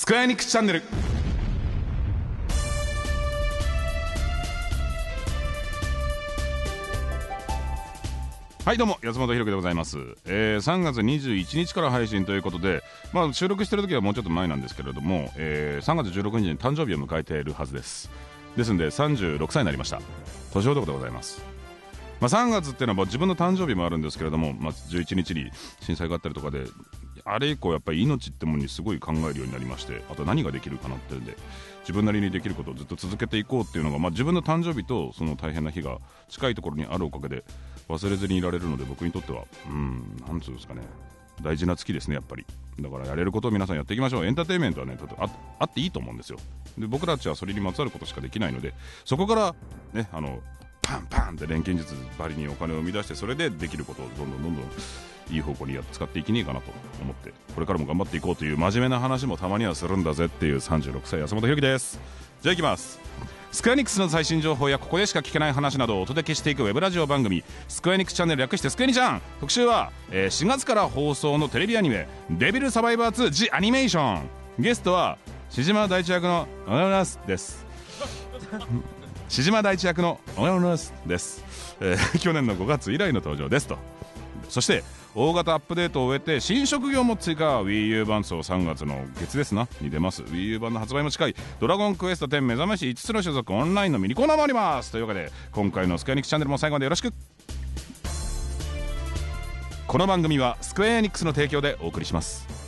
スクエアニックスチャンネルはいどうも安本博樹でございます、えー、3月21日から配信ということで、まあ、収録してる時はもうちょっと前なんですけれども、えー、3月16日に誕生日を迎えているはずですですんで36歳になりました年男でございますまあ、3月っていうのは自分の誕生日もあるんですけれども、まあ、11日に震災があったりとかであれ以降やっぱり命ってものにすごい考えるようになりましてあと何ができるかなってんで自分なりにできることをずっと続けていこうっていうのが、まあ、自分の誕生日とその大変な日が近いところにあるおかげで忘れずにいられるので僕にとってはうんなんつうんですかね大事な月ですねやっぱりだからやれることを皆さんやっていきましょうエンターテインメントはねああっていいと思うんですよで僕たちはそれにまつわることしかできないのでそこからねあのパンパンって錬金術ばりにお金を生み出してそれでできることをどんどんどんどんいい方向に使っていきねえかなと思ってこれからも頑張っていこうという真面目な話もたまにはするんだぜっていう36歳安本博樹ですじゃあいきますスクエニックスの最新情報やここでしか聞けない話などをお届けしていくウェブラジオ番組「スクエニックスチャンネル」略して「スクエニちゃん」特集は、えー、4月から放送のテレビアニメ「デビルサバイバー2ジアニメーション」ゲストは志島大地役の小野です志島大地役のおやのすです、えー、去年の5月以来の登場ですとそして大型アップデートを終えて新職業も追加 WiiU 版層3月の月ですなに出ます WiiU 版の発売も近い「ドラゴンクエスト10目覚まし5つの所属オンライン」のミニコーナーもありますというわけで今回の「スクエニックスチャンネル」も最後までよろしくこの番組はスクエアエニックスの提供でお送りします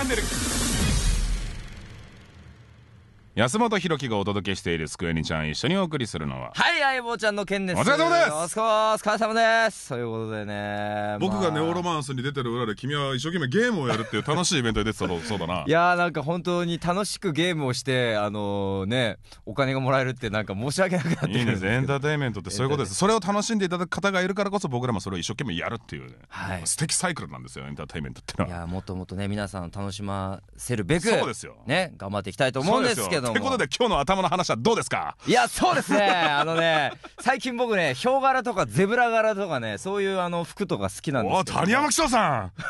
sen derim. 安本博樹がお届けしているスクエニちゃん一緒にお送りするのははい相棒ちゃんの件ですお疲れ様ですお疲れ様ですということでね僕がネオロマンスに出てる裏で君は一生懸命ゲームをやるっていう楽しいイベントに出てたそうだないやーなんか本当に楽しくゲームをしてあのー、ねお金がもらえるってなんか申し訳なくなっていいんですエンターテインメントってそういうことですそれを楽しんでいただく方がいるからこそ僕らもそれを一生懸命やるっていうね、はい、素敵サイクルなんですよエンターテインメントってのはいやもっともっとね皆さん楽しませるべくそうですよね頑張っていきたいと思うんですけどどもということで今日の頭の話はどうですかいやそうですねあのね最近僕ねヒョウ柄とかゼブラ柄とかねそういうあの服とか好きなんですけど谷山紀章さん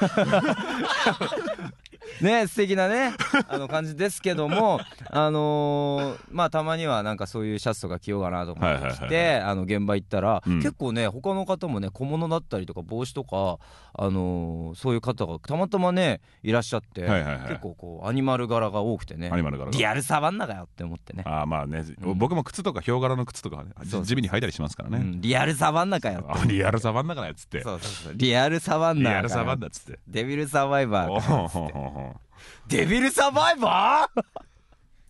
ね素敵なねあの感じですけども あのー、まあたまにはなんかそういうシャツとか着ようかなと思ってきて現場行ったら、うん、結構ね他の方もね小物だったりとか帽子とか、あのー、そういう方がたまたまねいらっしゃって、結構こうアニマル柄が多くてねアニマル柄リアルサバンナかよって思ってねあまあね、うん、僕も靴とかヒョウ柄の靴とか、ね、地味に履いたりしますからね、うん、リアルサバンナかよリアルサバンナかよっつってそうそうそうリアルサバンナリアルサバンナっつってデビルサバイバーっつってデビルサバイバー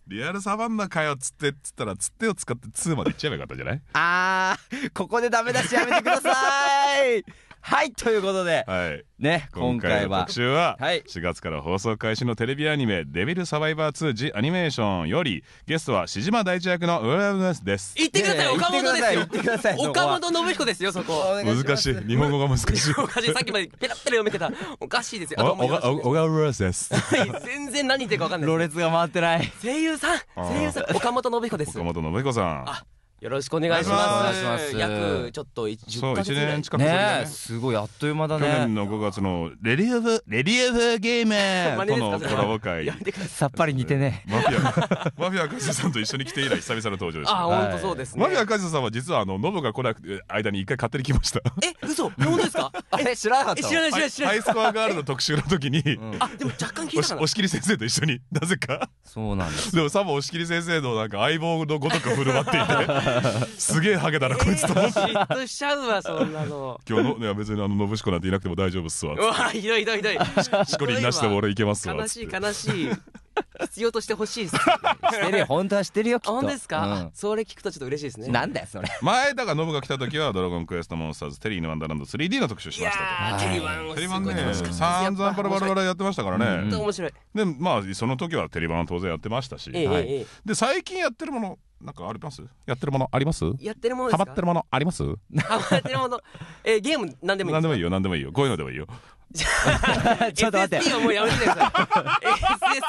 リアルサバンナかよっつってっつったらつってを使って2までいっちゃえばよかったじゃないあーここでダメ出しやめてくださいはいということで、はい、ね今回は特集は、4月から放送開始のテレビアニメ「デビルサバイバー2ジアニメーション」よりゲストは志島大地役のウラブスです言ってください岡本ですよ岡本信彦ですよそこ難しい日本語が難しいさっきまでペラペラ読めてたおかしいですよ小川ウラスです全然何言ってるか分かんない ろれつが回ってない声優さん声優さん岡本信彦です岡本信彦さんよろしくお願いします。約ちょっと10ヶ月ぐらい。年近くねすごいあっという間だね。去年の5月のレリエフレリエフゲームとのコラボ会。さっぱり似てね。マフィアマフィアカズさんと一緒に来て以来久々の登場です。あ本当そうですマフィアカズさんは実はあのノブが来なくて間に一回勝手に来ました。え嘘本当ですか？えれ知らなかった。知らない知らない知らない。ハイスコアガールの特集の時に。あでも若干聞いたかな。押切先生と一緒になぜか。そうなんです。でもサボ押し切り先生のなんか相棒のごとく振る舞っていて。すげえハゲだなこいつと 嫉妬しちゃうわそんなの今日のいや別にあの信彦なんていなくても大丈夫っすわうわひどいひどいひどいしこりなしでも俺いけますわ悲しい悲しい 必要としてほしいです、してるよ 本当はしてるよきっと本当ですか、うんそれ聞くとちょっと嬉しいですね。なんだよそれ前だがノブが来た時は「ドラゴンクエストモンスターズテリーのワンダーランド 3D」の特集しましたー、テリーワンテリーマンさんざんった散々バラバラバラやってましたからね、本当面白い。でまあその時はテリービン当然やってましたし、ええはいで最近やってるものなんかありますやってるものありますやってるものですハマってるものあります何ハマってるもの。えーゲームなんでもいいんででもいいよ何でもいいよこういうのでもいいよじ ゃちょっと待って。SST はもうやめてくださ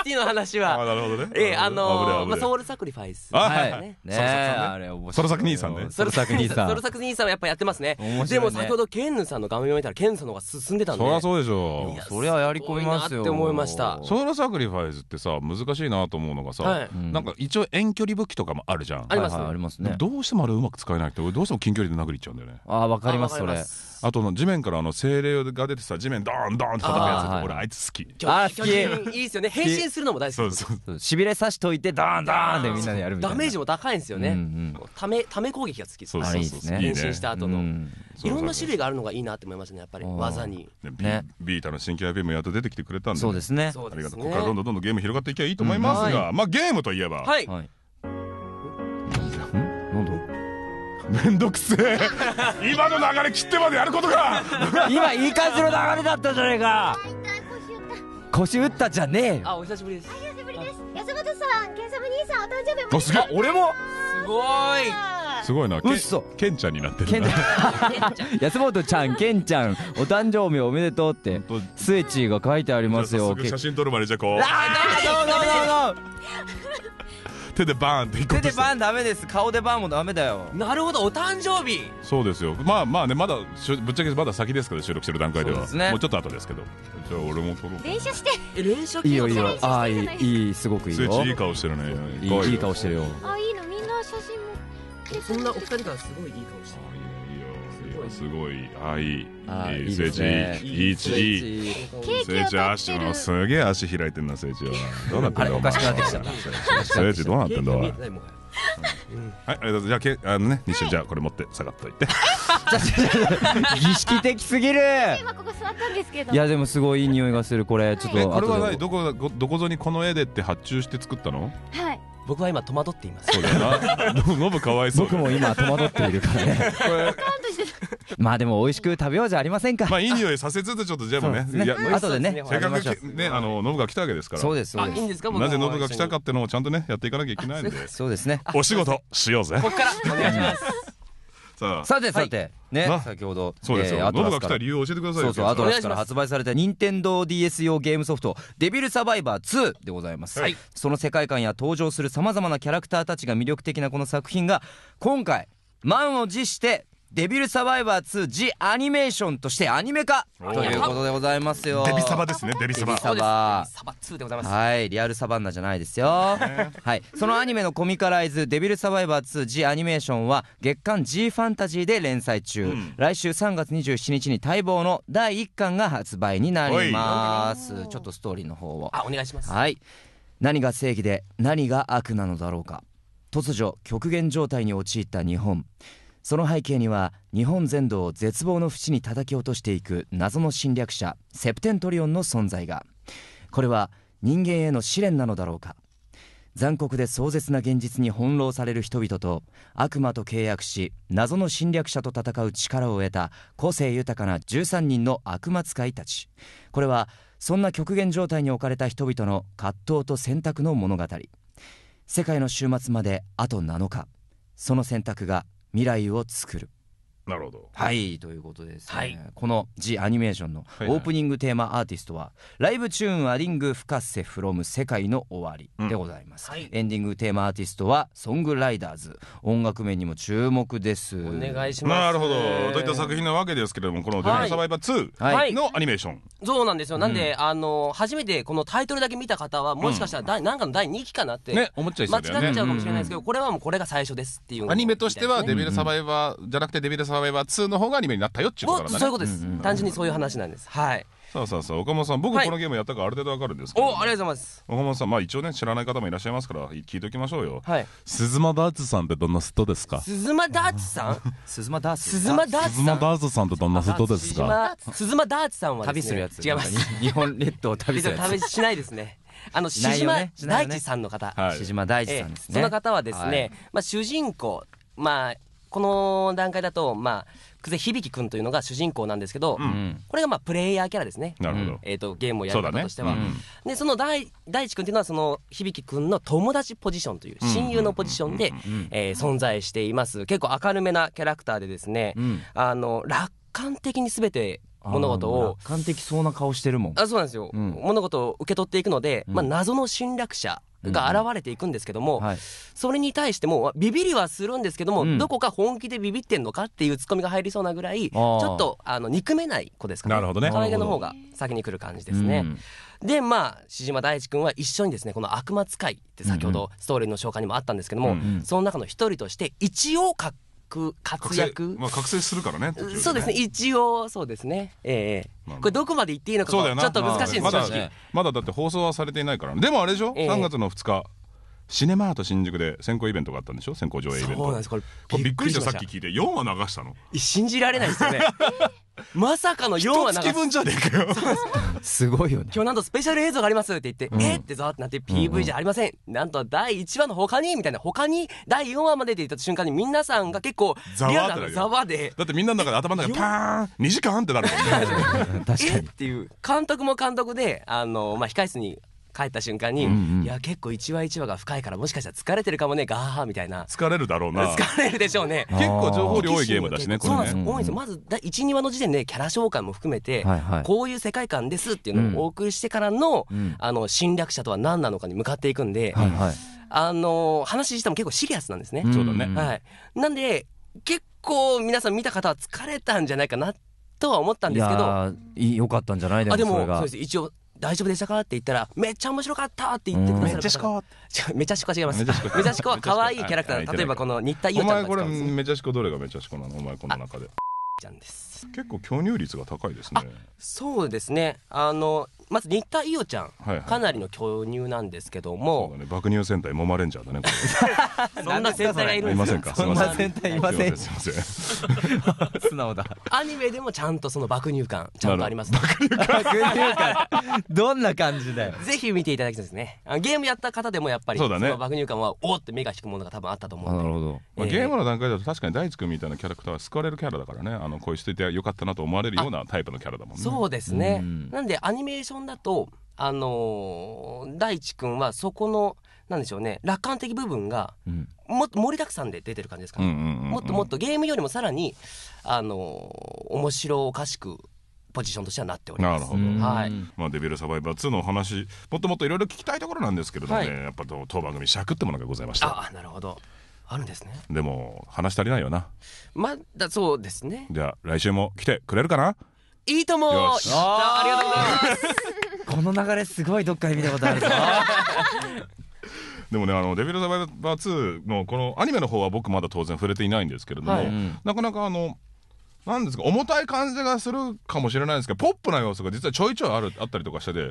い。SST の話は。あ、なるほどね。えあの、ま、ソウルサクリファイス。はい。ねあれ、ソルサク兄さんね。ソルサク兄さん。ソルサク兄さんはやっぱやってますね。でも先ほど、ケンヌさんの画面を見たら、ケンヌさんの方が進んでたんで。そりゃそうでしょ。う。そりゃやり込みますよ。って思いました。ソウルサクリファイスってさ、難しいなと思うのがさ、なんか一応遠距離武器とかもあるじゃん。ありますね。どうしてもあれうまく使えなって、どうしても近距離で殴りっちゃうんだよね。あ、わかります、それ。あとの地面からあの精霊が出てさ地面ドーンドーンって叩くやつあ俺あいつ好きあー好きいいですよね変身するのも大好きそうそうしびれさしといてダーンダーンってみんなでやるみたいダメージも高いんですよね、うんうんためため攻撃が好きですそうそうそうね変身した後の、いろんな種類があるのがいいなって思いましたねやっぱり技にねビねビータの新規 IP もやっと出てきてくれたんでそうですねありがとうここからどんどんどんどんゲーム広がっていきゃいいと思いますが、まあゲームといえば、はい、はいめんどくせえ今の流れ切ってまでやることか今いい感じの流れだったじゃねえか腰打ったじゃねえあお久しぶりですあ久しぶりです安本さんケンサム兄さんお誕生日おめでと俺もすごいすごいな。うっそ。けんちゃんになってるんちゃな。安本ちゃん、けんちゃん、お誕生日おめでとうって。スッチが書いてありますよ。写真撮るまでじゃこう。ああ、どうぞどうぞ。手でバーンって手でバーンダメです顔でバーンもダメだよなるほどお誕生日そうですよまあまあねまだぶっちゃけまだ先ですから収録してる段階では、ね、もうちょっと後ですけどじゃあ俺も撮ろう練習して練習いいよいいよああいいいいすごくいいよいい顔してるねいい顔してるよあいいのみんな写真もそんなお二人がすごいいい顔してるすごい、あいい。いい、聖地、いい、いい。聖地、足の、すげえ足開いてんな、聖地は。どうなってんだ、お前。聖地、どうなってんだ、はい、ありがとうございます。じゃけ、あのね、西じゃこれ持って下がっといて。儀式的すぎる。今ここ座ったんですけど。いやでもすごいいい匂いがするこれちょっと。これはどこどこぞにこの絵でって発注して作ったの？はい。僕は今戸惑っていますそうだな ノブかわいそう僕も今戸惑っているからねまあでも美味しく食べようじゃありませんかまあいい匂いさせつつちょっとジェムねねいや後でねせっかくねあのノブが来たわけですからそうですそうですいいんですかなぜノブが来たかってのをちゃんとねやっていかなきゃいけないんでそうですねお仕事しようぜここからお願いしますさてさて、ね先ほどそうですよ、えー、アトラスから理由を教えてくださいそうそうアトラスから発売された任天堂 d s 用ゲームソフト「デビルサバイバー2」でございます、はい、その世界観や登場するさまざまなキャラクターたちが魅力的なこの作品が今回満を持してデビルサバイバー2ジアニメーションとしてアニメ化ということでございますよ。デビサバですね、デビサバ。デビサバ。サバ2でございます。はい、リアルサバンナじゃないですよ。はい、そのアニメのコミカライズデビルサバイバー2ジアニメーションは月刊 G ファンタジーで連載中。うん、来週3月27日に待望の第1巻が発売になります。ちょっとストーリーの方を。あ、お願いします。はい。何が正義で何が悪なのだろうか。突如極限状態に陥った日本。その背景には日本全土を絶望の淵に叩き落としていく謎の侵略者セプテントリオンの存在がこれは人間への試練なのだろうか残酷で壮絶な現実に翻弄される人々と悪魔と契約し謎の侵略者と戦う力を得た個性豊かな13人の悪魔使いたちこれはそんな極限状態に置かれた人々の葛藤と選択の物語世界の終末まであと7日その選択が未来を作るなるほどはいということです、ね、はい、この「ジ・アニメーション」のオープニングテーマアーティストは「ライブチューン・アリング・フカッセ・フロム・世界の終わり」でございます、うんはい、エンディングテーマアーティストは「ソングライダーズ」音楽面にも注目ですお願いしますなるほどといった作品なわけですけれどもこの「デルサバイバー2」のアニメーション、はい、そうなんですよなんで、うん、あの初めてこのタイトルだけ見た方はもしかしたら第、うん、なんかの第2期かなってね思っちゃいそうだよね間違っちゃうかもしれないですけど、うんうん、これはもうこれが最初ですっていうアニメとしては「デビルサバイバー」じゃなくて「デビルサバイバー」サババー2の方がアニメになったよっちゅうことだねそういうことです、うんうん、単純にそういう話なんですはいそうそうそう岡本さん僕このゲームやったからある程度わかるんですけど、ねはい、おありがとうございます岡本さんまあ一応ね知らない方もいらっしゃいますから聞いておきましょうよはい鈴間ダーツさんってどんな人ですか鈴間ダーツさん 鈴間ダーツ鈴間ダーツ鈴間ダーさんってどんな人ですか 鈴間ダーツさんは、ね、旅するやつ違います日本列島旅するやつ旅しないですねあの、志島大地さんの方。志、ね、島大地さんですね、その方はですね、はい、まあ主人公、まあこの段階だと、まあ、久世響君というのが主人公なんですけど、うん、これがまあプレイヤーキャラですね、なるほどえーと、ゲームをやる方としては。そ、ねうん、でその大大地君というのは、その響君の友達ポジションという、親友のポジションで、えー、存在しています、結構明るめなキャラクターで、ですね、うん、あの楽観的にすべて物事を楽観的そうな顔してるもんあそうなんですよ、うん、物事を受け取っていくので、まあ、謎の侵略者が現れていくんですけども、うんはい、それに対してもビビりはするんですけども、うん、どこか本気でビビってんのかっていうツッコミが入りそうなぐらいちょっとあの憎めない子ですからなるほどね可愛げの方が先に来る感じですね。でまあ志島大地君は一緒にですねこの「悪魔使い」って先ほどストーリーの紹介にもあったんですけども、うんうん、その中の一人として一応かっ躍活躍まあ覚醒するからね、ね、そうですね一応そうですねええー、これどこまで言っていいのかちょっと難しいです、まあ、まだまだだって放送はされていないからでもあれでしょ、えー、3月の2日シネマート新宿で先行イベントがあったんでしょ先行上映イベントそうなんですこれこれびっくりしたさっき聞いて4話流したの信じられないですよね まさかの4話流す分じゃねえかよすごいよね今日なんとスペシャル映像がありますって言って、うん、えってざわってなって PV じゃありません、うん、なんと第1話のほかにみたいなほかに第4話までって言った瞬間に皆さんが結構ざわでざわでだってみんなの中で頭の中でパーン2時間ってなるもんね確かにえっていう監督も監督であの、まあ、控室に帰った瞬間に、うんうん、いや結構一話一話が深いからもしかしたら疲れてるかもねガーハみたいな疲れるだろうな疲れるでしょうね結構情報量多いゲームだしねこれねそうなんです、多いんですよまず12話の時点でキャラ紹介も含めて、はいはい、こういう世界観ですっていうのをお送りしてからのうん、あの侵略者とは何なのかに向かっていくんで、はいはい、あの話自体も結構シリアスなんですね、そうだね、はい、なんで結構皆さん見た方は疲れたんじゃないかなとは思ったんですけどいよかったんじゃないですかあでもそうです一応大丈夫でしたかって言ったら、めっちゃ面白かったって言ってくださる。めちゃしこ。めちゃしこ違います。めちゃしこは可愛いキャラクター。例えばこの新田優ちゃんこれめちゃしこどれがめちゃしこなのお前この中で。ちゃんです。結構巨乳率が高いですね。そうですね。あのまず新田伊代ちゃん、はいはい、かなりの巨乳なんですけども、そうね、爆乳戦隊モマレンジャーだね そんな戦隊がいるんですかそんな戦隊いません素直だアニメでもちゃんとその爆乳感ちゃんとあります爆乳感どんな感じだよぜひ見ていただきたいですねゲームやった方でもやっぱりそうだ、ね、爆乳感はおって目が引くものが多分あったと思うなるほど、まあ、ゲームの段階だと確かに大地君みたいなキャラクターは救われるキャラだからねあの恋うしててよかったなと思われるようなタイプのキャラだもんねそうですね、んなんでアニメーションションだと、あのー、大地君はそこの、なんでしょうね、楽観的部分が、もっと盛りだくさんで出てる感じですかね。もっともっとゲームよりもさらに、あのー、面白おかしくポジションとしてはなっております。はい。まあデビルサバイバー2のお話もっともっといろいろ聞きたいところなんですけれどもね、はい、やっぱ当番組尺ってものがございました。あ、なるほど。あるんですね。でも話足りないよな。まだそうですね。じゃあ来週も来てくれるかな。いいともあありがとうございますこの流れすごいどっかで見たことあるぞ でもね、あのデビルズ・バイバー2のこのアニメの方は僕まだ当然触れていないんですけれども、はいなかなかあの。なんですか重たい感じがするかもしれないですけどポップな要素が実はちょいちょいあるあったりとかしてて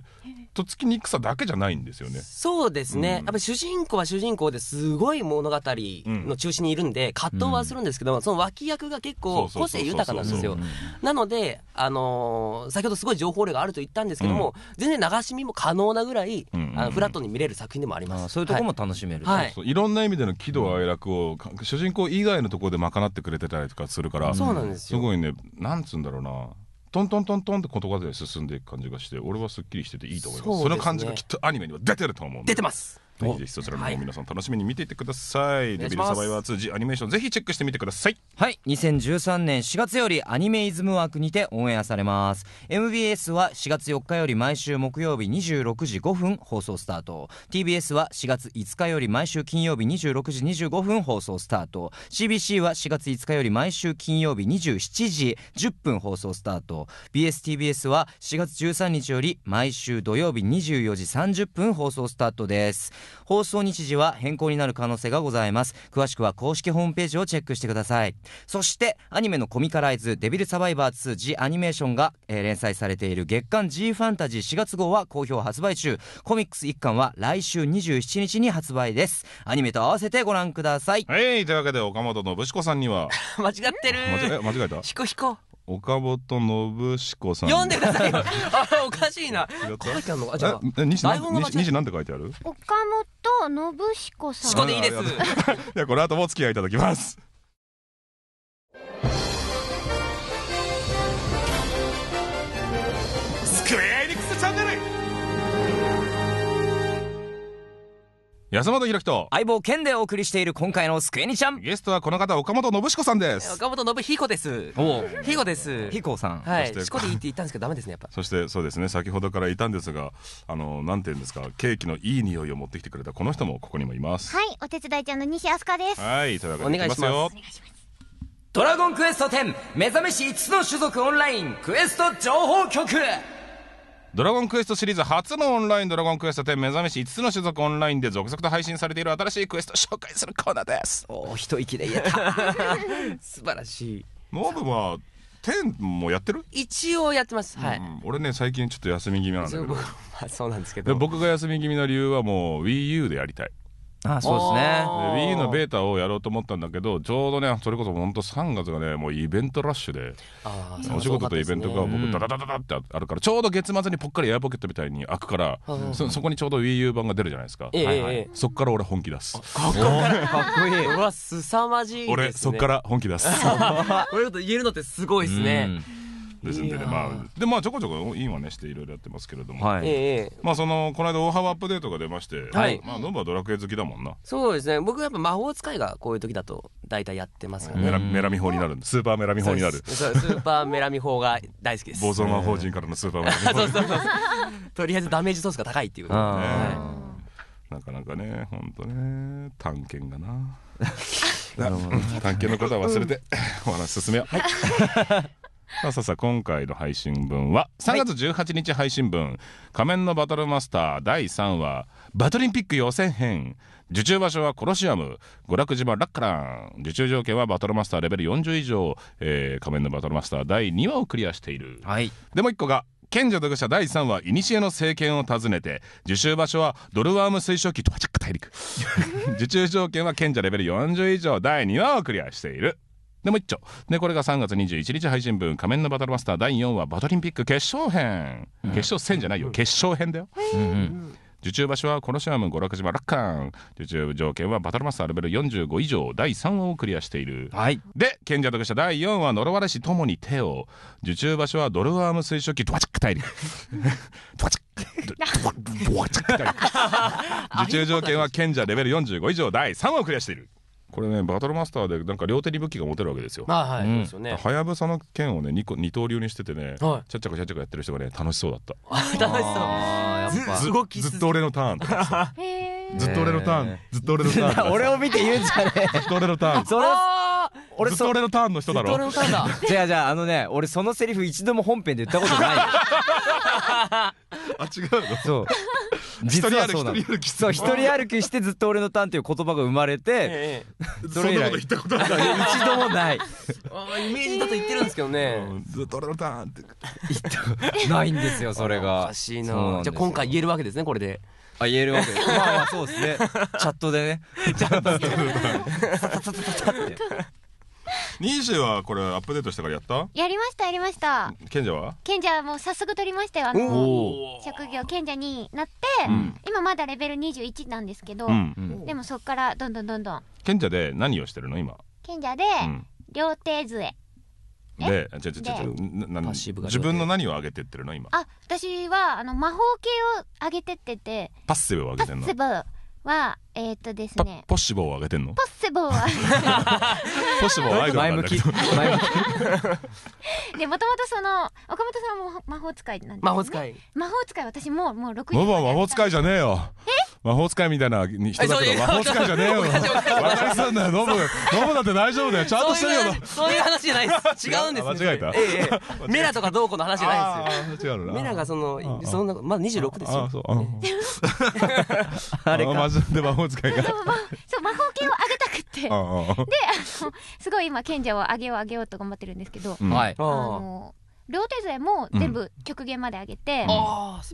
とつきにくさだけじゃないんですよね。そうですね、うん、やっぱり主人公は主人公ですごい物語の中心にいるんで、葛藤はするんですけど、うん、その脇役が結構個性豊かなんですよ。なので、あのー、先ほどすごい情報量があると言ったんですけども、うん、全然流し見も可能なぐらい、うんうんうん、あのフラットに見れる作品でもあります。そういうとこも楽しめる、はい、そうそう、いろんな意味での喜怒哀楽を、主人公以外のところで賄ってくれてたりとかするから、そうなんですよ。すごいね、なんつうんだろうな。トントントントンって言葉で進んでいく感じがして俺はすっきりしてていいと思いますそす、ね、その感じがきっとアニメには出てると思う出てますぜひぜひそちらの方皆さん楽しみに見ていてください「デビルサバイバー 2G アニメーション」ぜひチェックしてみてくださいはい2013年4月よりアニメイズム枠にてオンエアされます MBS は4月4日より毎週木曜日26時5分放送スタート TBS は4月5日より毎週金曜日26時25分放送スタート CBC は4月5日より毎週金曜日27時10分放送スタート BSTBS は4月13日より毎週土曜日24時30分放送スタートです放送日時は変更になる可能性がございます詳しくは公式ホームページをチェックしてくださいそしてアニメのコミカライズ「デビルサバイバー2ジアニメーションが」えー、連載されている月刊 G ファンタジー4月号は好評発売中コミックス1巻は来週27日に発売ですアニメと合わせてご覧くださいはいというわけで岡本信彦さんには 間違ってる間違えた岡本信彦さん読んでくださいよ あおかしいな書いてあるのじゃあ西台本が西なんて書いてある岡本信彦さん。彦でいいですいやこの後もお付き合いいただきます安本博樹と相棒健でお送りしている今回の「スクエニちゃん」ゲストはこの方岡本信彦さんです岡本信彦ですお彦です彦さんはいしこでいいって言ったんですけどダメですねやっぱそしてそうですね先ほどからいたんですがあのなんていうんですかケーキのいい匂いを持ってきてくれたこの人もここにもいますはいお手伝いちゃんの西飛鳥ですはいというわけでお願いしますドラゴンクエスト10目覚めし5つの種族オンラインクエスト情報局ドラゴンクエストシリーズ初のオンラインドラゴンクエスト10目覚めし5つの種族オンラインで続々と配信されている新しいクエスト紹介するコーナーですおお一息で言えた 素晴らしいモブは10もやってる一応やってます、はいうん俺ね最近ちょっと休み気味なんだけどまあそうなんですけど僕が休み気味の理由はもう WiiU でやりたいあそうですねで Wii のベータをやろうと思ったんだけどちょうどねそれこそ本当3月がねもうイベントラッシュでああお仕事とイベントが僕ダダダダダってあるからちょうど月末にぽっかりエアポケットみたいに開くからうん、そこにちょうど WiiU 版が出るじゃないですかははいい、そっから俺本気出すかっこいいうわすさまじい俺そっから本気出す こういうこと言えるのってすごいですねうんですんでねまあでまあちょこちょこインはねしていろいろやってますけれども、はい、まあそのこの間大幅アップデートが出まして、はい、まあノブはドラクエ好きだもんなそうですね僕やっぱ魔法使いがこういう時だと大体やってますからねメラミ法になるスーパーメラミ法になるスーパーメラミ法が大好きです暴走魔法人からのスーパーメラミ法 そうそうそうとりあえずダメージソースが高いっていうね、はい、なかなかね本当ね探検がな 探検のことは忘れて、お話進めよう、はいさあさあ今回の配信分は3月18日配信分、はい、仮面のバトルマスター」第3話「バトリンピック予選編」受注場所はコロシアム娯楽島ラッカラン受注条件はバトルマスターレベル40以上、えー、仮面のバトルマスター第2話をクリアしている、はい、でも1個が賢者と愚者第3話いにしえの政権を訪ねて受注場所はドルワーム水晶機とバチャック大陸 受注条件は賢者レベル40以上第2話をクリアしているでも一丁でこれが3月21日配信分「仮面のバトルマスター」第4話バトリンピック決勝編、うん、決勝戦じゃないよ決勝編だよ、うん、受注場所はコロシアム娯楽島ラッカン受注条件はバトルマスターレベル45以上第3話をクリアしている、はい、で賢者とし第4話呪われしともに手を受注場所はドルワーム水蒸気ドワチック大陸 ドワチック 受注条件は賢者レベル45以上第3話をクリアしているこれねバトルマスターでなんか両手に武器が持てるわけですよ。まあはい、うん、そうですよね。はやぶさの剣をね二個二刀流にしててね、はい、ちゃっちゃかちゃちゃかやってる人がね楽しそうだった。楽しそう。ずずっと俺のターンとか。ずっと俺のターン、ずっと俺のターン。俺を見て言うんじゃねえ。ずっと俺のターン。俺ずっと俺のターンの人だろ俺のターンだ じゃあじゃああのね俺そのセリフ一度も本編で言ったことないよ あ違うのそう実はそうなの一人歩きしてずっと俺のターンっていう言葉が生まれて、それ以来一度もない イメージだと言ってるんですけどね、ずっと俺のターンってないんですよそれがおかしいなじゃあ今回言えるわけですねこれであ言えるわけですまあまあそうですねチャットでねチャットでニーはこれアップデートしたからやったやりましたやりました賢者は賢者はもう早速取りましたよあの職業賢者になって、うん、今まだレベル21なんですけど、うんうん、でもそこからどんどんどんどん賢者で何をしてるの今賢者で、両手杖で、ちょちょちょちなな自分の何を上げてってるの今。あ、私はあの魔法系を上げてってて。パッセブを上げてんの。パッセブはえっとですね。ポッシボーを上げてんのポッシボーは。ポッシボーはアイドル前向き。前向き。で、もともとその、岡本さんも魔法使いなんで、ね、魔法使い。魔法使い、私もう、もう六。魔法使いじゃねえよ。え魔法使いみたいな人だけど魔法使いじゃねえよ。バカにすんなよ、ノブ。ノブだって大丈夫だよ。ちゃんとしてるよ。そういう話じゃないです。違うんです間違えた。メラとかどうこの話じゃないですよ。メラがその、そんな、まだ26ですよ。あ、そう。れか。で魔法法使いがそう魔法系をあげたくってであのすごい今賢者をあげようあげようと頑張ってるんですけど、うん、あの両手杖も全部極限まで上げて、うん、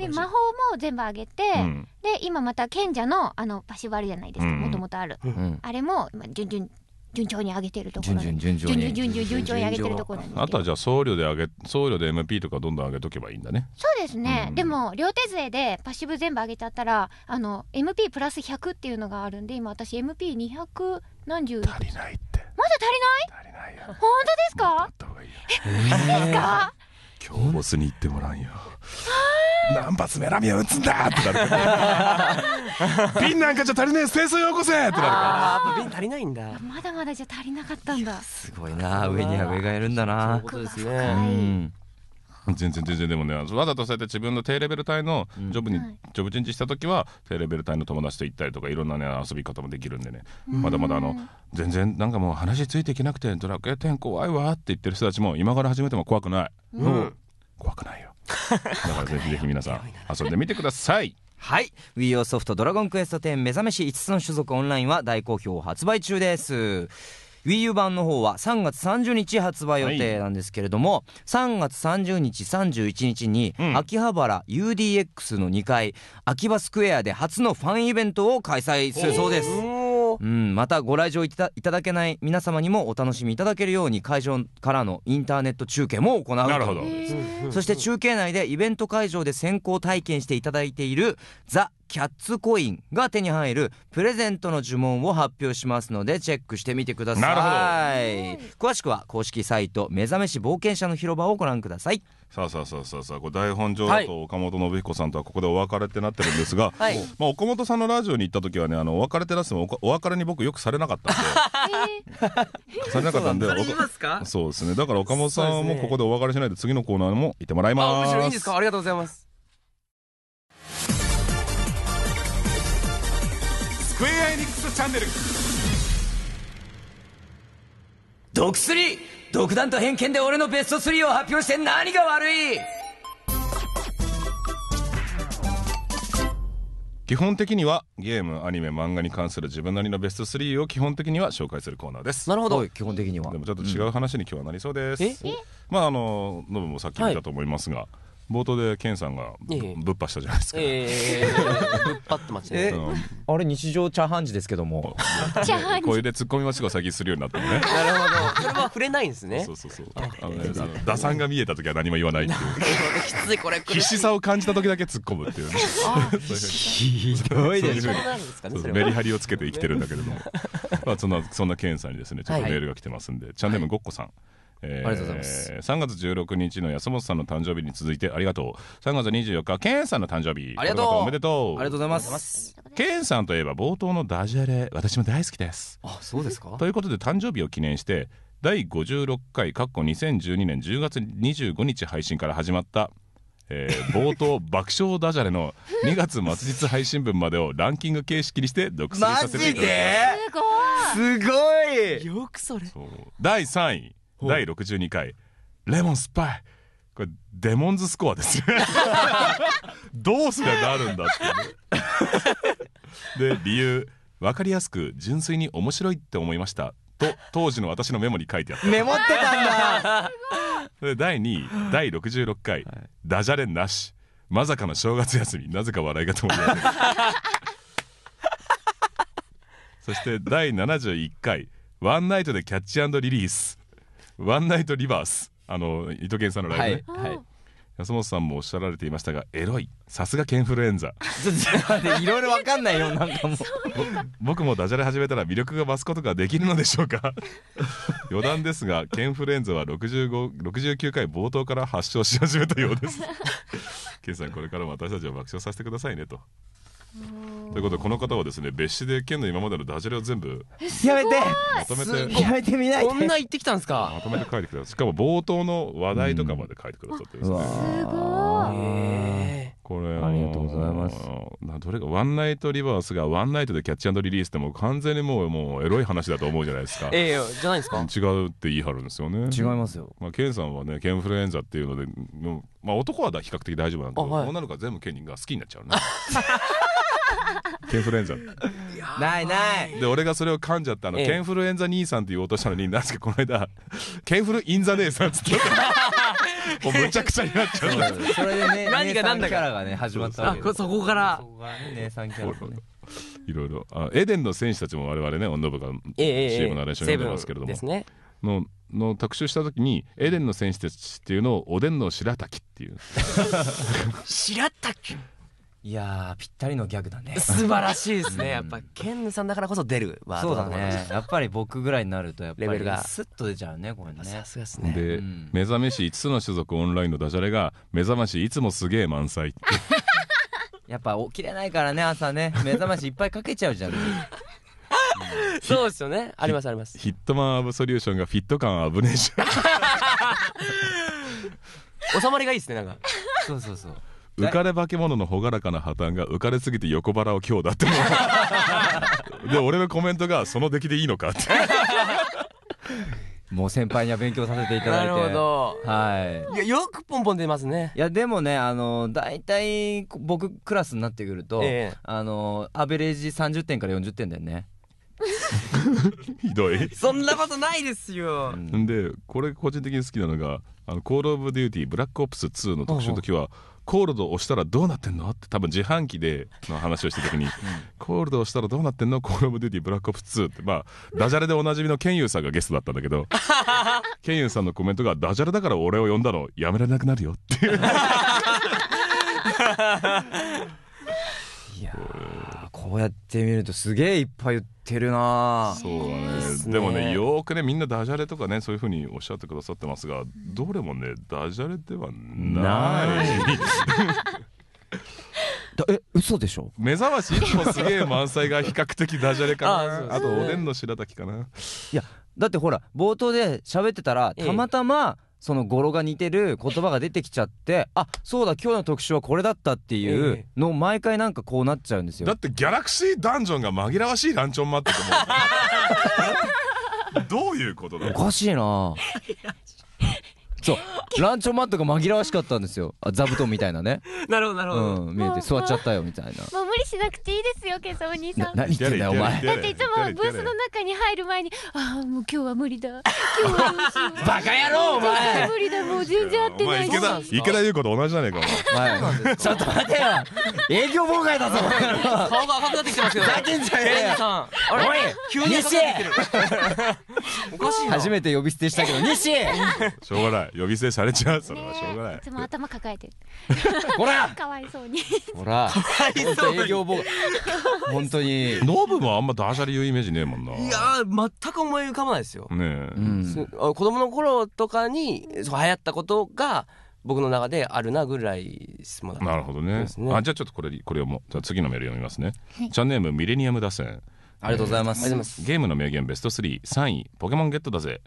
で魔法も全部上げて、うん、で今また賢者のあのパシ割りじゃないですかもともとある、あれも今順々順調に上げてるところ順順順調に順順順調に上げてるところですあとはじゃあ送料で上げ送料で MP とかどんどん上げとけばいいんだねそうですね、うん、でも両手税でパッシブ全部上げちゃったらあの MP プラス100っていうのがあるんで今私 MP200 何十足りないってまだ足りない足りないよ本当ですかいいいいですか今日ボスに行ってもらんよ何発メラミを打つんだってなるから瓶なんかじゃ足りねえ清掃ースをよこせってなるから瓶足りないんだまだまだじゃ足りなかったんだすごいな上には上がいるんだなそうですね、うん全然全然でもねわざとそうやって自分の低レベル帯のジョブに、うん、ジョブチェンジした時は低レベル帯の友達と行ったりとかいろんなね遊び方もできるんでねまだまだあの全然なんかもう話ついていけなくてドラクエ10怖いわって言ってる人たちも今から始めても怖くない、うん、怖くないよだからぜひぜひ皆さん遊んでみてくださいはい WiiO ソフト「ドラゴンクエスト10目覚めし5つの種族オンライン」は大好評発売中です WiiU 版の方は3月30日発売予定なんですけれども、はい、3月30日31日に、秋葉原 UDX の2階秋葉スクエアで初のファンイベントを開催するそうです。うん、またご来場いただけない皆様にもお楽しみいただけるように会場からのインターネット中継も行うなるほどそして中継内でイベント会場で先行体験していただいている「ザ・キャッツコインが手に入るプレゼントの呪文を発表しますのでチェックしてみてください詳しくは公式サイト目覚めし冒険者の広場をご覧くださいさあさあさあさあさあこれ台本上だと岡本信彦さんとはここでお別れってなってるんですが、はい、まあ、岡本さんのラジオに行った時はねあのお別れってなってもお別れに僕よくされなかったんで されなかったんでそうですねだから岡本さんもここでお別れしないで次のコーナーも行ってもらいます。面白いですかありがとうございますニックスチャンネル毒3独断と偏見で俺のベスト3を発表して何が悪い基本的にはゲームアニメ漫画に関する自分なりのベスト3を基本的には紹介するコーナーですなるほど基本的にはでもちょっと違う話に今日はなりそうです、まああのノブもさっき言ったと思いますが、冒頭でケンさんがぶっぱしたじゃないですか、えー、ぶっぱってますね、あれ日常茶飯事ですけども これで突っ込みましが先するようになったのね なるほどそれは触れないんですねそうそうそうあの、ね、打算が見えた時は何も言わないっていうきついこれ必死さを感じた時だけ突っ込むっていう ひどいですねメリハリをつけて生きてるんだけれどもまあそんなそんなケンさんにですねちょっとメールが来てますんで、チャンネルごっこさんえー、ありがとうございます。3月16日の安本さんの誕生日に続いてありがとう。3月24日、ケンさんの誕生日。ありがとう。おめでとう。ありがとうございます。ケンさんといえば冒頭のダジャレ、私も大好きです。あ、そうですか。ということで誕生日を記念して、第56回、括弧2012年10月25日配信から始まった、えー、冒頭爆笑ダジャレの2月末日配信分までをランキング形式にして独占させていただきます。マジですごいよくそれ。第3位。第62回「レモンスパイ」これデモンズスコアですね どうすりゃなるんだって、ね、で理由分かりやすく純粋に面白いって思いましたと当時の私のメモに書いてあったメモってたんだ で第2位第66回、はい、ダジャレなしまさかの正月休みなぜか笑いが止まらないそして第71回ワンナイトでキャッチリリースワンナイトリバースあの伊藤健さんのライブね、はいはい安本さんもおっしゃられていましたがエロいさすがケンフルエンザいろいろわかんないよ なんかもう僕もダジャレ始めたら魅力が増すことができるのでしょうか 余談ですがケンフルエンザは69回冒頭から発症し始めたようです ケンさんこれからも私たちを爆笑させてくださいねとということでこの方はですね別紙で県の今までのダジャレを全部やめてまとめてやめてみないこんな言ってきたんですかまとめて書いてくださいしかも冒頭の話題とかまで書いてくださってですね、すごいこれありがとうございますどれかワンナイトリバースがワンナイトでキャッチアンドリリースってもう完全にもうもうエロい話だと思うじゃないですかええじゃないですか違うって言い張るんですよね違いますよまあケンさんはねケンフルエンザっていうのでまあ男は比較的大丈夫なんだけど、はい、女の子は全部ケンが好きになっちゃうね ケンフルエンザないないで俺がそれを噛んじゃったの、ええ、ケンフルエンザ兄さんって言おうとしたのになぜかこの間ケンフルインザ姉さんっつってもうむちゃくちゃになっちゃったそれでね 何が何だからがね始まったわけそこから姉さんキャラねいろいろあエデンの選手たちも我々ね、オンノブが CM のナレーション読んでますけれども、ええね、のの特集した時にエデンの選手たちっていうのをおでんの白滝っていう 白滝いやぴったりのギャグだね素晴らしいですね やっぱケンヌさんだからこそ出るワードだねやっぱり僕ぐらいになるとやっぱりレベルがスッと出ちゃうねこれねさすがですねで、うん、目覚めし5つの種族オンラインのダジャレが目覚ましいつもすげえ満載 やっぱ起きれないからね朝ね目覚ましいっぱいかけちゃうじゃん そうですよねありますありますヒットマンアブソリューションがフィット感危ねえじゃん収まりがいいですねなんかそうそうそう浮かれ化け物の朗らかな破綻が浮かれすぎて横腹を強打ってもう で俺のコメントがその出来でいいのかって もう先輩には勉強させていただいて。なるほど。はい。いや、よくポンポン出ますね。いや、でもね、あの、大体、僕クラスになってくると、えあの、アベレージ30点から40点だよね。ひどい。そんなことないですよ。で、これ個人的に好きなのが、あの、コールオブデューティーブラックオプス2の特集の時は、おうおうコールド押したらどうなってんのって多分自販機での話をしてる時に、うん、コールド押したらどうなってんのコール・オブ・デューティー・ブラック・オプス2ってまあダジャレでおなじみのケンユウさんがゲストだったんだけど ケンユウさんのコメントがダジャレだから俺を呼んだのやめられなくなるよっていういやこうやって見るとすげえいっぱい言ってってるなそうだねでもねよくねみんなダジャレとかねそういうふうにおっしゃってくださってますがどれもねダジャレではない。だえ嘘でしょ目覚ましいつもすげえ満載が比較的ダジャレかなあとおでんの白滝かないやだってほら冒頭で喋ってたらたまたま、ええその語呂が似てる言葉が出てきちゃってあそうだ今日の特集はこれだったっていうのを毎回なんかこうなっちゃうんですよだってギャラクシーダンジョンが紛らわしいランチョンマットと思う どういうことだおかしいな そうランチョンマットが紛らわしかったんですよあ座布団みたいなね なるほどなるほど、うん、見えて座っちゃったよみたいな もう無理しなくていいですよ今朝お兄さん何言ってんだよお前だっていつもブースの中に入る前にああもう今日は無理だ今日はどうしよバカ野郎お前無理だもう全然合ってない池田池田優子と同じじゃねえかお前ちょっと待てよ営業妨害だぞ顔が赤くなってきてますけどふけんじゃねえよおい急に赤くなってきてるおかしい初めて呼び捨てしたけど西しょうがないない呼び捨てされちゃうそれはしょうがないいつも頭抱えてほら かわいそうにほらかわいそう営本当にノブもあんまダジャレ言うイメージねえもんないや全く思い浮かばないですよ、ねうん、子供の頃とかに流行ったことが僕の中であるなぐらい質問なるほどね、あじゃあちょっとこれこれをもじゃ次のメール読みますね、チャンネームミレニアム打線ありがとうございます、えー、ゲームの名言ベスト33位ポケモンゲットだぜ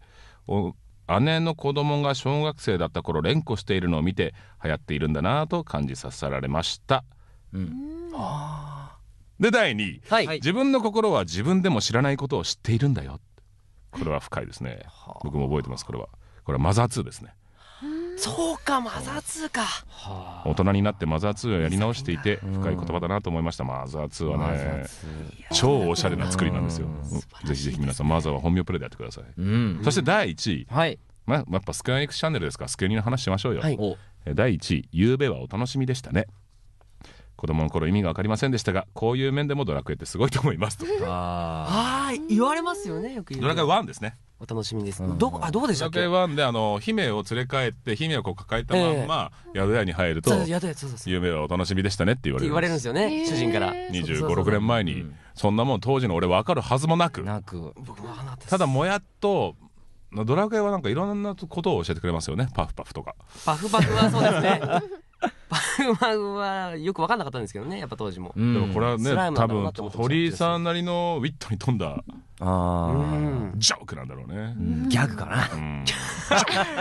お姉の子供が小学生だった頃連呼しているのを見て流行っているんだなと感じさせられました。うんで第2位、はい、自分の心は自分でも知らないことを知っているんだよこれは深いですね僕も覚えてますこれはこれはマザー2ですねそうかマザー2か、大人になってマザー2をやり直していて深い言葉だなと思いました、マザー2はね超おしゃれな作りなんですよ、ぜひぜひ皆さんマザーは本名プレイでやってください、そして第1位、はいまあ、やっぱスクエアエクスチャンネルですからスクエニの話しましょうよ、第1位「ゆうべはお楽しみでしたね」子供の頃意味が分かりませんでしたがこういう面でもドラクエってすごいと思いますとああ言われますよねよく言うドラクエ1ですねお楽しみです、うん、どあどうでしたっけンであの姫を連れ帰って姫をこう抱えたまま、えー、宿屋に入ると「夢はお楽しみでしたね」って言われる言われるんですよね、えー、主人から2 5五六年前に、うん、そんなもん当時の俺分かるはずもなくただもやっとドラクエはなんかいろんなことを教えてくれますよねパフパフとかパフパフはそうですねパグマはよく分かんなかったんですけどねやっぱ当時も、うん、でもこれはね多分鳥居さんなりのウィットに富んだあ、うん、ジョークなんだろうね、うん、ギャグかな、うん、ジョ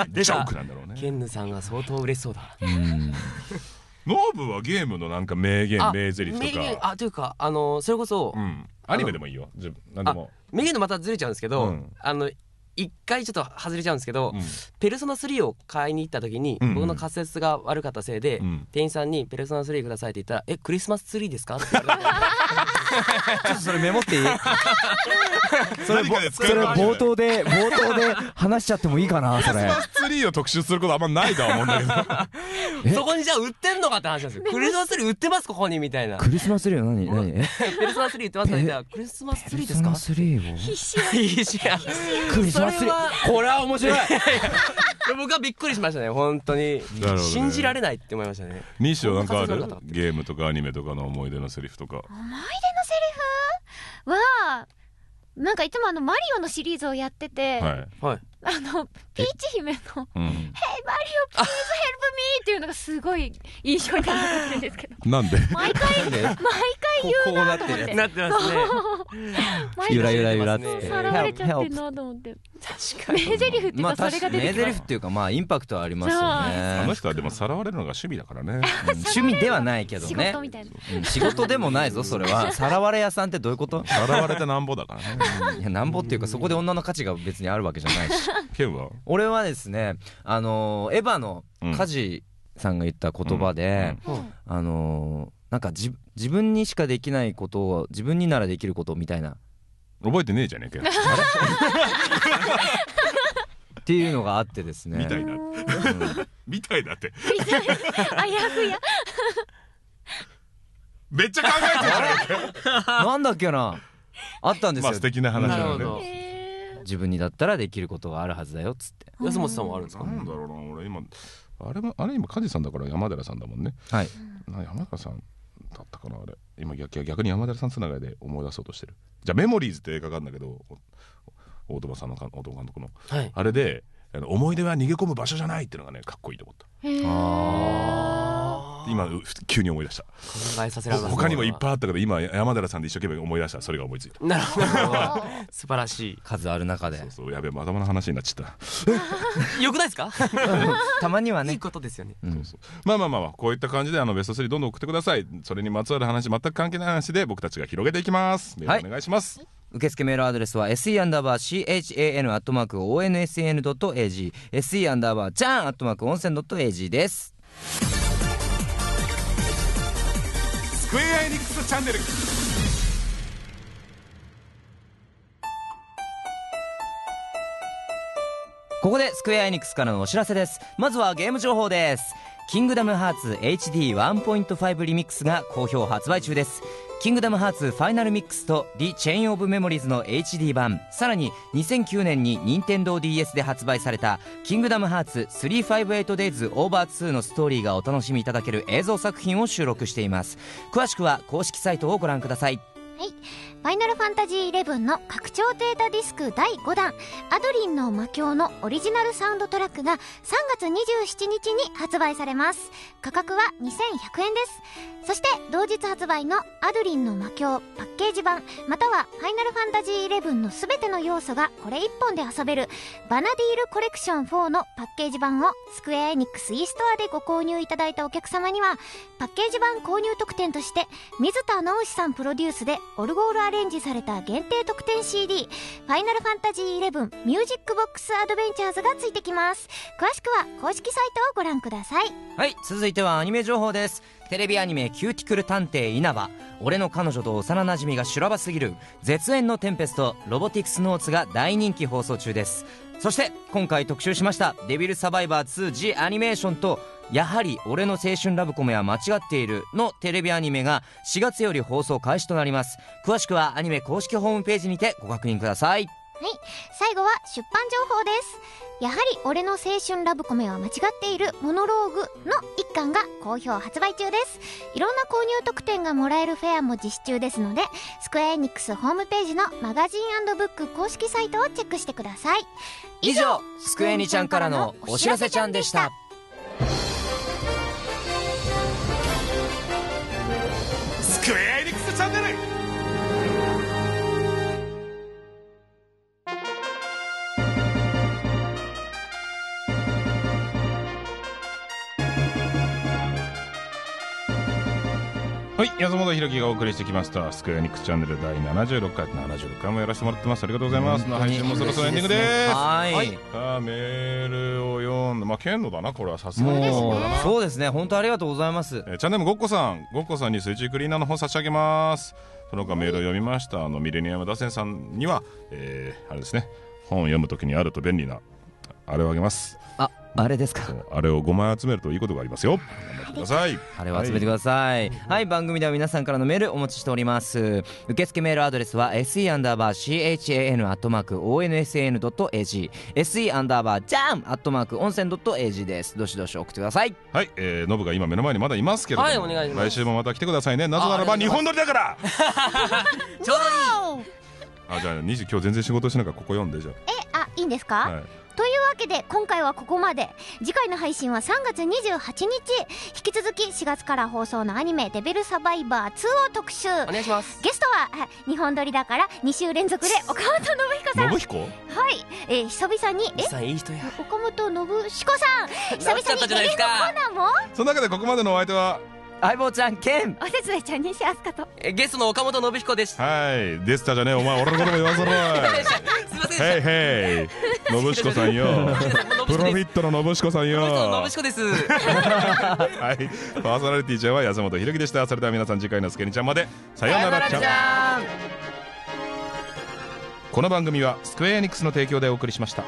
ークなんだろうねケンヌさんが相当嬉しそうだ、うんノーブはゲームのなんか名言名台詞とかあというかあのそれこそ、うん、アニメでもいいよ何でも名言のまたずれちゃうんですけど、うん、あの一回ちょっと外れちゃうんですけど、うん、ペルソナ3を買いに行った時に、うんうん、僕の滑舌が悪かったせいで、うん、店員さんに「ペルソナ3ください」って言ったら「えクリスマスツリーですか?」って言われた ちょっとそれメモっていい それそれ冒頭で冒頭で話しちゃってもいいかなそれクリスマスツリーを特集することあんまないとは思うんだけどそこにじゃあ売ってんのかって話なんですよクリスマスツリー売ってますここにみたいなクリスマスツリーは何何クリスマスツリー売ってますみたいなクリスマスツリーですかクリスマスツリーを必死やクリスマスツリーこれは面白い僕はびっくりしましたね本当に信じられないって思いましたね西尾なんかあるゲームとかアニメとかの思い出のセリフとか思い出のセリフはなんかいつもあのマリオのシリーズをやってて、はい、あのピーチ姫の「へ、e マリオ、プリーズヘルプミーっていうのがすごい印象に残ってるんですけど なんで毎回毎回言うなと思ってなってますね ゆらゆらゆらってさらわれちゃってるなと思って確かに名台詞っていうかそれが出てき名台詞っていうかまあインパクトはありますよねあの人はでもさらわれるのが趣味だからね 趣味ではないけどね仕事でもないぞそれはさらわれ屋さんってどういうことさらわれてなんぼだからねいやなんぼっていうかそこで女の価値が別にあるわけじゃないし剣 は俺はですねあのエヴァの事。さんが言った言葉で、うんうん、あのなんか自分にしかできないことを自分にならできることみたいな覚えてねえじゃねえかよ っていうのがあってですねみたいな、うん、みたいだってあやふやめっちゃ考えてる なんだっけなあったんですよ、まあ、素敵な話だね、自分にだったらできることがあるはずだよっつって安本さんはあるんですかなんだろうな俺今あれもあれ今梶さんだから山寺さんだもんねはいな山寺さんだったかなあれ今逆逆に山寺さんつながりで思い出そうとしてるじゃあ「メモリーズ」って映画があるんだけど大友さんの大友監督の、はい、あれで思い出は逃げ込む場所じゃないっていうのがねかっこいいと思った。へー今急に思い出した考えさせられます他にもいっぱいあったけど今山寺さんで一生懸命思い出したそれが思いついたなるほど 素晴らしい数ある中でそうそうやべえまだまだ話になっちゃった よくないですか たまにはねいいことですよね、うん、そうそうまあまあまあ、まあ、こういった感じであのベスト3どんどん送ってくださいそれにまつわる話全く関係ない話で僕たちが広げていきますメールお願いします、はい受付メールアドレスは se アンダーバー chan アットマーク onsn.ag se アンダーバーちゃんアットマーク温泉ドット .ag ですニックスチャンネルここでスクエアエニックスからのお知らせですまずはゲーム情報ですキングダムハーツ HD1.5 リミックスが好評発売中ですキングダムハーツファイナルミックスとリ・チェ f ン・オブ・メモリーズの HD 版、さらに2009年に任天堂 d s で発売されたキングダムハーツ 358days over2 のストーリーがお楽しみいただける映像作品を収録しています。詳しくは公式サイトをご覧ください。はい。ファイナルファンタジー11の拡張データディスク第5弾、アドリンの魔境のオリジナルサウンドトラックが3月27日に発売されます。価格は2100円です。そして、同日発売のアドリンの魔境パッケージ版、またはファイナルファンタジー11のすべての要素がこれ1本で遊べる、バナディールコレクション4のパッケージ版をスクエアエニックス e ストアでご購入いただいたお客様には、パッケージ版購入特典として、水田直さんプロデュースでオルゴールレンジされた限定特典 CD「ファイナルファンタジー11ミュージックボックスアドベンチャーズ」がついてきます詳しくは公式サイトをご覧くださいはい続いてはアニメ情報ですテレビアニメ「キューティクル探偵稲葉」「俺の彼女と幼なじみが修羅場すぎる」「絶縁のテンペスト」「ロボティクスノーツ」が大人気放送中ですそして今回特集しました「デビルサバイバー 2G アニメーション」と「やはり俺の青春ラブコメは間違っているのテレビアニメが4月より放送開始となります。詳しくはアニメ公式ホームページにてご確認ください。はい。最後は出版情報です。やはり俺の青春ラブコメは間違っているモノローグの一巻が好評発売中です。いろんな購入特典がもらえるフェアも実施中ですので、スクエアエニックスホームページのマガジンブック公式サイトをチェックしてください。以上、スクエニちゃんからのお知らせちゃんでした。はい、安本博樹がお送りしてきました。スクエアニックスチャンネル第76回、76回もやらせてもらってます。ありがとうございます。の配信もそろそろエンディングです。ですはい。が、メールを読んで、まあ、剣道だな、これはさすがに。そうですね、本当ありがとうございます。えチャンネルごっこさん、ごっこさんに水中クリーナーの本差し上げます。その他メールを読みました。あの、ミレニアム打線さんには、えあれですね、本を読むときにあると便利な、あれをあげます。あ、あれですかあれを5枚集めるといいことがありますよ頑張ってくださいあれを集めてください、はい、はい、番組では皆さんからのメールお待ちしております受付メールアドレスは se アンダーバー chan アットマーク onsan.ag se アンダーバージャンアットマーク温泉 .ag ですどしどし送ってくださいはいえー、ノブが今目の前にまだいますけどはいお願いします来週もまた来てくださいねなぜならば日本撮りだからちょうどいいあじゃあ時今日全然仕事しながらここ読んでじゃあえあいいんですか、はい、というわけで今回はここまで次回の配信は3月28日引き続き4月から放送のアニメ「デビルサバイバー2」を特集お願いしますゲストは日本撮りだから2週連続で岡本信彦さん信彦はい、えー、久々にえいい人や岡本信彦さん 久々にデビルのコーナーもその中でここまでのお相手は相棒ちゃん兼おせつえちゃん西飛鳥とえゲストの岡本信彦でしたはいでしたじゃねえお前俺のことも言わせろ すいませんヘイヘイ信彦さんよプロフィットの信彦さんよ信彦です はいパーソナリティちゃんは安本ひろきでしたそれでは皆さん次回のすけにちゃんまでさようならちゃんこの番組はスクエアエニックスの提供でお送りしました